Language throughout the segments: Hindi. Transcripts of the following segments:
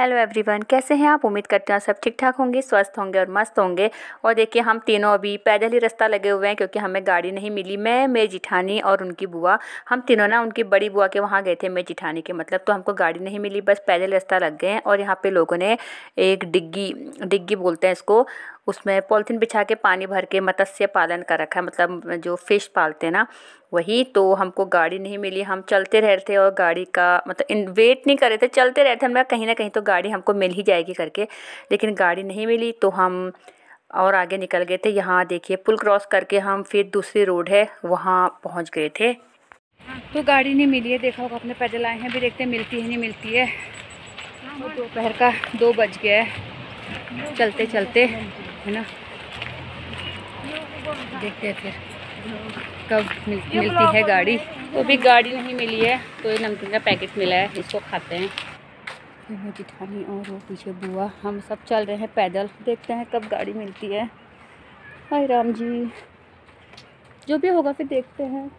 हेलो एवरीवन कैसे हैं आप उम्मीद करते हैं सब ठीक ठाक होंगे स्वस्थ होंगे और मस्त होंगे और देखिए हम तीनों अभी पैदल ही रास्ता लगे हुए हैं क्योंकि हमें गाड़ी नहीं मिली मैं मेरी जिठानी और उनकी बुआ हम तीनों ना उनकी बड़ी बुआ के वहाँ गए थे मेरी जिठानी के मतलब तो हमको गाड़ी नहीं मिली बस पैदल रास्ता लग गए हैं और यहाँ पर लोगों ने एक डिग्गी डिग्गी बोलते हैं इसको उसमें पॉलिथीन बिछा के पानी भर के मत्स्य पालन कर रखा है मतलब जो फ़िश पालते हैं ना वही तो हमको गाड़ी नहीं मिली हम चलते रह रहे थे और गाड़ी का मतलब इन वेट नहीं कर रहे थे चलते रहते थे हमने कहीं ना कहीं तो गाड़ी हमको मिल ही जाएगी करके लेकिन गाड़ी नहीं मिली तो हम और आगे निकल गए थे यहाँ देखिए पुल क्रॉस करके हम फिर दूसरी रोड है वहाँ पहुँच गए थे तो गाड़ी नहीं मिली है देखा होगा अपने पैदल आए हैं भी देखते हैं मिलती है नहीं मिलती है दोपहर का दो बज गया है चलते चलते है ना देखते हैं फिर कब मिल, मिलती है गाड़ी वो भी गाड़ी नहीं मिली है तो ये नमकीन का पैकेट मिला है इसको खाते हैं जिठानी और वो पीछे बुआ हम सब चल रहे हैं पैदल देखते हैं कब गाड़ी मिलती है हाय राम जी जो भी होगा फिर देखते हैं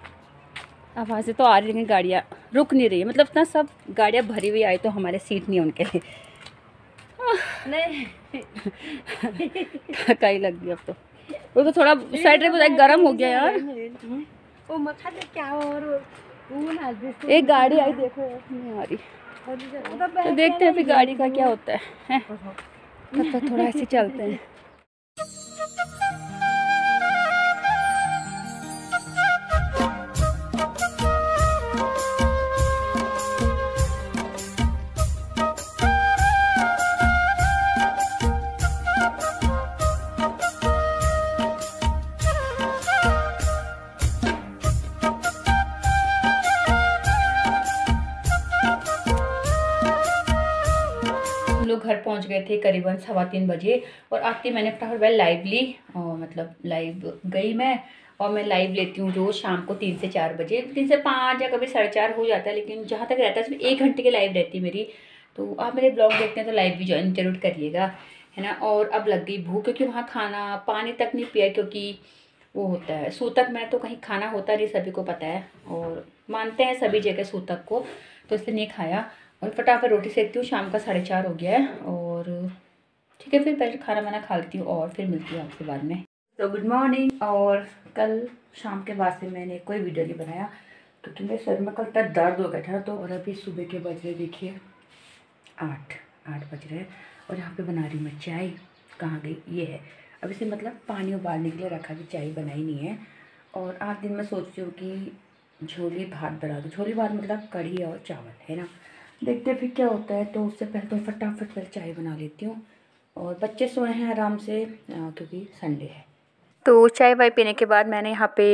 आवाज़ें तो आ रही हैं गाड़ियाँ रुक नहीं रही है मतलब इतना सब गाड़ियाँ भरी हुई आई तो हमारे सीट नहीं उनके लिए नहीं लग गया अब तो वो तो थोड़ा साइड रहे गर्म हो गया यार वो मखा तो क्या और एक गाड़ी आई देखो नहीं आ रही तो देखते हैं फिर गाड़ी का क्या होता है, है? तो थोड़ा ऐसे चलते हैं लोग घर पहुंच गए थे करीबन सवा तीन बजे और आते मैंने फटाफट वह लाइव ली और मतलब लाइव गई मैं और मैं लाइव लेती हूँ रोज़ शाम को तीन से चार बजे तीन से पाँच या कभी साढ़े चार हो जाता है लेकिन जहाँ तक रहता है उसमें एक घंटे की लाइव रहती है मेरी तो आप मेरे ब्लॉग देखते हैं तो लाइव भी ज्वाइन जरूर करिएगा है ना और अब लग गई भूख क्योंकि वहाँ खाना पानी तक नहीं पिया क्योंकि वो होता है सूतक में तो कहीं खाना होता नहीं सभी को पता है और मानते हैं सभी जगह सूतक को तो इसलिए नहीं खाया और फटाफट रोटी सेकती हूँ शाम का साढ़े चार हो गया है और ठीक है फिर पहले खाना वाना खा लेती हूँ और फिर मिलती हूँ आपसे बाद में तो गुड मॉर्निंग और कल शाम के बाद से मैंने कोई वीडियो नहीं बनाया क्योंकि तो मेरे सर में कल तक दर्द हो गया था तो और अभी सुबह के बज रहे देखिए आठ आठ बज रहे और यहाँ पर बना रही हूँ मैं चाय कहाँ गई ये है अब इसे मतलब पानी उबालने के लिए रखा कि चाय बनाई नहीं है और आठ दिन मैं सोच रही हूँ कि झोली भात बना दो झोली भात मतलब कढ़ी और चावल है ना देखते फिर क्या होता है तो उससे पहले तो फटाफट पहले चाय बना लेती हूँ और बच्चे सोए हैं आराम से क्योंकि संडे है तो चाय वाय पीने के बाद मैंने यहाँ पे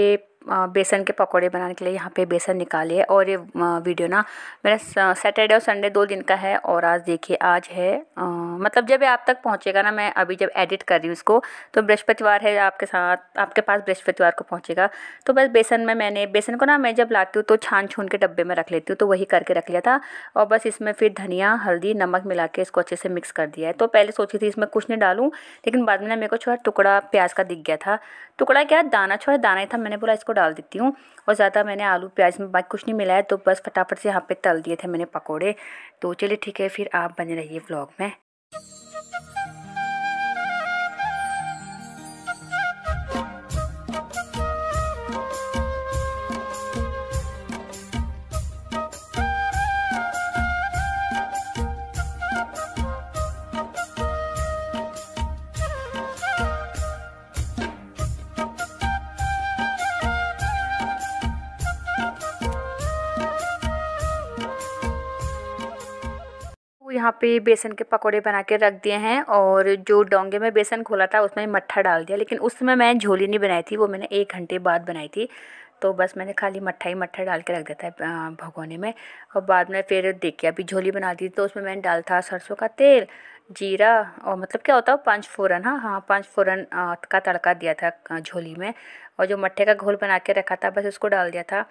बेसन के पकौड़े बनाने के लिए यहाँ पे बेसन निकाले और ये वीडियो ना मेरा सैटरडे और संडे दो दिन का है और आज देखिए आज है आ, मतलब जब ये आप तक पहुँचेगा ना मैं अभी जब एडिट कर रही हूँ इसको तो बृहस्पतिवार है आपके साथ आपके पास बृहस्पतिवार को पहुँचेगा तो बस बेसन में मैंने बेसन को ना मैं जब लाती हूँ तो छान छून के डब्बे में रख लेती हूँ तो वही करके रख लिया था और बस इसमें फिर धनिया हल्दी नमक मिला के इसको अच्छे से मिक्स कर दिया है तो पहले सोची थी इसमें कुछ नहीं डालूँ लेकिन बाद में ना मेरे को छोड़ा टुकड़ा प्याज का दिख गया था टुकड़ा क्या दाना छोड़ा दाना ही था मैंने बोला इसको डाल देती हूँ और ज़्यादा मैंने आलू प्याज में बाकी कुछ नहीं मिलाया तो बस फटाफट से यहाँ पे तल दिए थे मैंने पकोड़े तो चलिए ठीक है फिर आप बने रहिए ब्लॉग में यहाँ पे बेसन के पकोड़े बना के रख दिए हैं और जो डोंगे में बेसन खोला था उसमें मट्ठा डाल दिया लेकिन उस समय मैंने झोली नहीं बनाई थी वो मैंने एक घंटे बाद बनाई थी तो बस मैंने खाली मट्ठा ही मट्ठा डाल के रख दिया था भगोने में और बाद में फिर देख के अभी झोली बना दी तो उसमें मैंने डाल था सरसों का तेल जीरा और मतलब क्या होता है पाँच फ़ोरन हाँ हाँ पाँच फ़ोरन का तड़का दिया था झोली में और जो मट्ठे का घोल बना के रखा था बस उसको डाल दिया था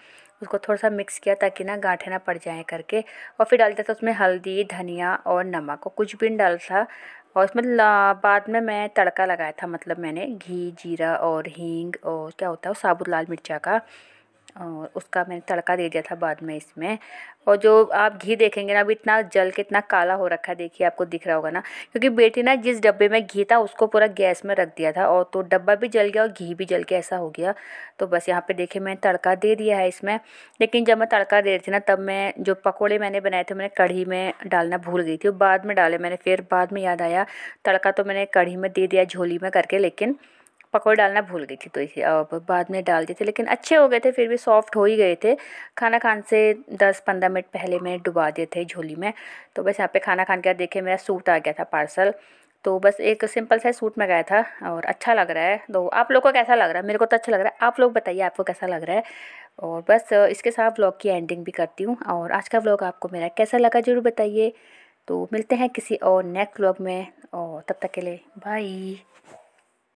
उसको थोड़ा सा मिक्स किया ताकि ना गाँठे ना पड़ जाएँ करके और फिर डाल दिया था उसमें हल्दी धनिया और नमक और कुछ भी डाल था और उसमें बाद में मैं तड़का लगाया था मतलब मैंने घी जीरा और हींग और क्या होता है साबुत लाल मिर्चा का और उसका मैंने तड़का दे दिया था बाद में इसमें और जो आप घी देखेंगे ना अभी इतना जल के इतना काला हो रखा है देखिए आपको दिख रहा होगा ना क्योंकि बेटी ना जिस डब्बे में घी था उसको पूरा गैस में रख दिया था और तो डब्बा भी जल गया और घी भी जल के ऐसा हो गया तो बस यहाँ पे देखिए मैंने तड़का दे दिया है इसमें लेकिन जब मैं तड़का दे रही थी ना तब मैं जो पकौड़े मैंने बनाए थे मैंने कढ़ी में डालना भूल गई थी और बाद में डाले मैंने फिर बाद में याद आया तड़का तो मैंने कढ़ी में दे दिया झोली में करके लेकिन पकौड़े डालना भूल गई थी तो इसे अब बाद में डाल दिए थे लेकिन अच्छे हो गए थे फिर भी सॉफ्ट हो ही गए थे खाना खान से 10-15 मिनट पहले मैं डुबा दिए थे झोली में तो बस यहाँ पे खाना खान के बाद देखे मेरा सूट आ गया था पार्सल तो बस एक सिंपल सा सूट मंगाया था और अच्छा लग रहा है तो आप लोग को कैसा लग रहा है मेरे को तो अच्छा लग रहा है आप लोग बताइए आपको कैसा लग रहा है और बस इसके साथ व्लॉग की एंडिंग भी करती हूँ और आज का व्लॉग आपको मेरा कैसा लगा ज़रूर बताइए तो मिलते हैं किसी और नेक्स्ट व्लॉग में और तब तक के लिए बाय